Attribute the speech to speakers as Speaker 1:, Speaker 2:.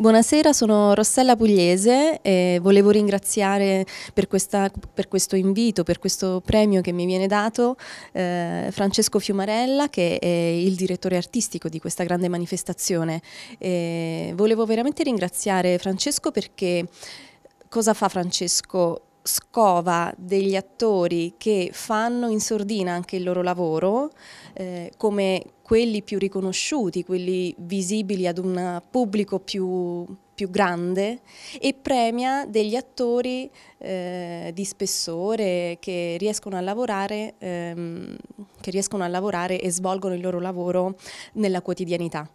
Speaker 1: Buonasera, sono Rossella Pugliese e volevo ringraziare per, questa, per, questo invito, per questo premio che mi viene dato eh, Francesco Fiumarella che è il direttore artistico di questa grande manifestazione. E volevo veramente ringraziare Francesco perché cosa fa Francesco? scova degli attori che fanno in sordina anche il loro lavoro, eh, come quelli più riconosciuti, quelli visibili ad un pubblico più, più grande e premia degli attori eh, di spessore che riescono, a lavorare, ehm, che riescono a lavorare e svolgono il loro lavoro nella quotidianità.